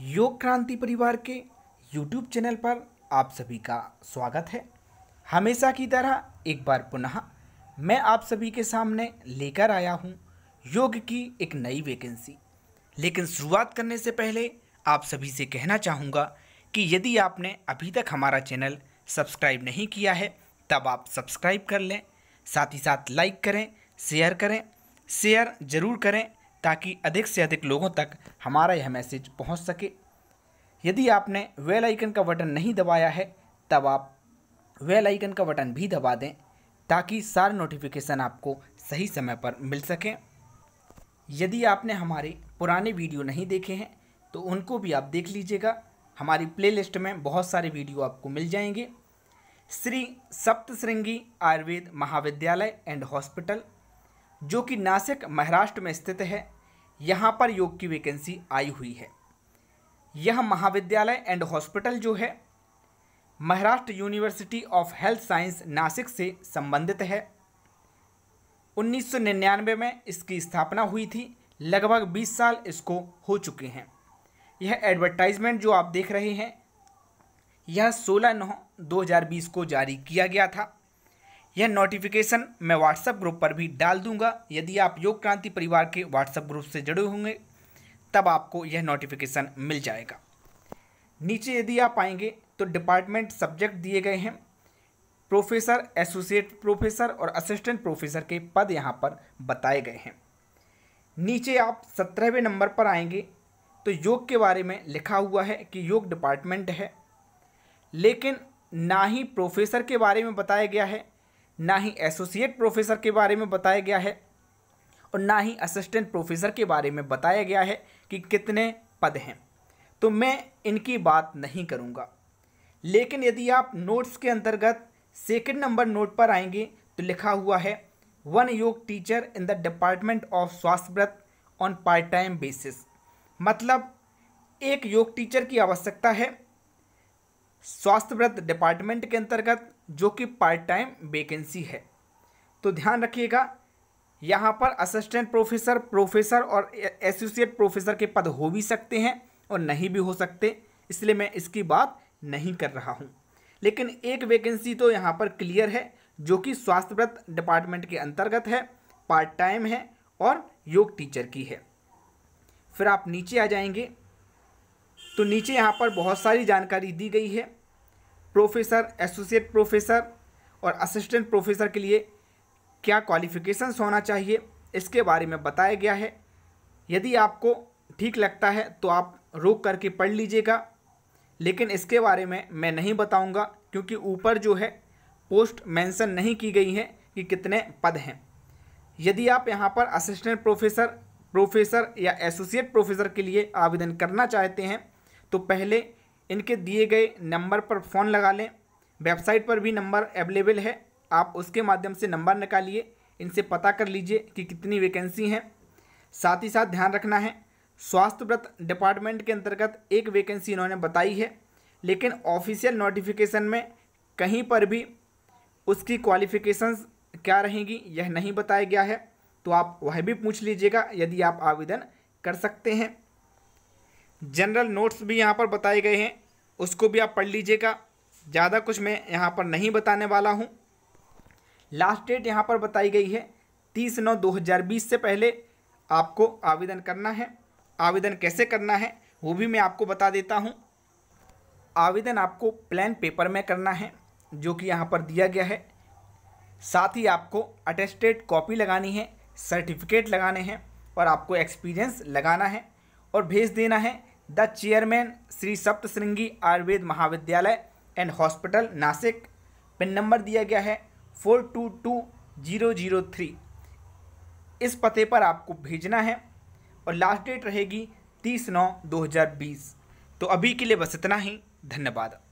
योग क्रांति परिवार के यूट्यूब चैनल पर आप सभी का स्वागत है हमेशा की तरह एक बार पुनः मैं आप सभी के सामने लेकर आया हूँ योग की एक नई वैकेंसी लेकिन शुरुआत करने से पहले आप सभी से कहना चाहूँगा कि यदि आपने अभी तक हमारा चैनल सब्सक्राइब नहीं किया है तब आप सब्सक्राइब कर लें साथ ही साथ लाइक करें शेयर करें शेयर ज़रूर करें ताकि अधिक से अधिक लोगों तक हमारा यह मैसेज पहुंच सके यदि आपने वेल आइकन का बटन नहीं दबाया है तब आप वेल आइकन का बटन भी दबा दें ताकि सारे नोटिफिकेशन आपको सही समय पर मिल सकें यदि आपने हमारे पुराने वीडियो नहीं देखे हैं तो उनको भी आप देख लीजिएगा हमारी प्लेलिस्ट में बहुत सारे वीडियो आपको मिल जाएंगे श्री सप्तृंगी आयुर्वेद महाविद्यालय एंड हॉस्पिटल जो कि नासिक महाराष्ट्र में स्थित है यहाँ पर योग की वैकेंसी आई हुई है यह महाविद्यालय एंड हॉस्पिटल जो है Maharashtra university of health science Nashik से संबंधित है 1999 में इसकी स्थापना हुई थी लगभग 20 साल इसको हो चुके हैं यह एडवर्टाइजमेंट जो आप देख रहे हैं यह 16 नौ 2020 को जारी किया गया था यह नोटिफिकेशन मैं व्हाट्सएप ग्रुप पर भी डाल दूंगा यदि आप योग क्रांति परिवार के व्हाट्सएप ग्रुप से जुड़े होंगे तब आपको यह नोटिफिकेशन मिल जाएगा नीचे यदि आप आएंगे तो डिपार्टमेंट सब्जेक्ट दिए गए हैं प्रोफेसर एसोसिएट प्रोफेसर और असिस्टेंट प्रोफेसर के पद यहाँ पर बताए गए हैं नीचे आप सत्रहवें नंबर पर आएंगे तो योग के बारे में लिखा हुआ है कि योग डिपार्टमेंट है लेकिन ना ही प्रोफेसर के बारे में बताया गया है ना ही एसोसिएट प्रोफेसर के बारे में बताया गया है और ना ही असिस्टेंट प्रोफेसर के बारे में बताया गया है कि कितने पद हैं तो मैं इनकी बात नहीं करूँगा लेकिन यदि आप नोट्स के अंतर्गत सेकेंड नंबर नोट पर आएंगे तो लिखा हुआ है one yoga teacher in the department of Swasthavritta on part time basis मतलब एक योग टीचर की आवश्यकता है स्वास्थ्य व्रत डिपार्टमेंट के अंतर्गत जो कि पार्ट टाइम वेकेंसी है तो ध्यान रखिएगा यहाँ पर असिस्टेंट प्रोफेसर प्रोफेसर और एसोसिएट प्रोफेसर के पद हो भी सकते हैं और नहीं भी हो सकते इसलिए मैं इसकी बात नहीं कर रहा हूँ लेकिन एक वैकेंसी तो यहाँ पर क्लियर है जो कि स्वास्थ्य व्रत डिपार्टमेंट के अंतर्गत है पार्ट टाइम है और योग टीचर की है फिर आप नीचे आ जाएंगे तो नीचे यहाँ पर बहुत सारी जानकारी दी गई है प्रोफेसर एसोसिएट प्रोफेसर और असिस्टेंट प्रोफेसर के लिए क्या क्वालिफिकेशंस होना चाहिए इसके बारे में बताया गया है यदि आपको ठीक लगता है तो आप रोक करके पढ़ लीजिएगा लेकिन इसके बारे में मैं नहीं बताऊंगा क्योंकि ऊपर जो है पोस्ट मेंशन नहीं की गई है कि कितने पद हैं यदि आप यहाँ पर असिस्टेंट प्रोफेसर प्रोफेसर या एसोसिएट प्रोफेसर के लिए आवेदन करना चाहते हैं तो पहले इनके दिए गए नंबर पर फ़ोन लगा लें वेबसाइट पर भी नंबर अवेलेबल है आप उसके माध्यम से नंबर निकालिए इनसे पता कर लीजिए कि कितनी वैकेंसी हैं साथ ही साथ ध्यान रखना है स्वास्थ्य व्रत डिपार्टमेंट के अंतर्गत एक वैकेंसी इन्होंने बताई है लेकिन ऑफिशियल नोटिफिकेशन में कहीं पर भी उसकी क्वालिफ़िकेशंस क्या रहेंगी यह नहीं बताया गया है तो आप वह भी पूछ लीजिएगा यदि आप आवेदन कर सकते हैं जनरल नोट्स भी यहाँ पर बताए गए हैं उसको भी आप पढ़ लीजिएगा ज़्यादा कुछ मैं यहाँ पर नहीं बताने वाला हूँ लास्ट डेट यहाँ पर बताई गई है तीस नौ दो हज़ार बीस से पहले आपको आवेदन करना है आवेदन कैसे करना है वो भी मैं आपको बता देता हूँ आवेदन आपको प्लान पेपर में करना है जो कि यहाँ पर दिया गया है साथ ही आपको अटेस्टेड कॉपी लगानी है सर्टिफिकेट लगाने हैं और आपको एक्सपीरियंस लगाना है और भेज देना है the chairman Shri Saptashrungi Ayurved Mahavidyalaya and hospital Nashik pin number दिया गया है four two two zero zero three इस पते पर आपको भेजना है और लास्ट डेट रहेगी तीस नौ दो हज़ार बीस तो अभी के लिए बस इतना ही धन्यवाद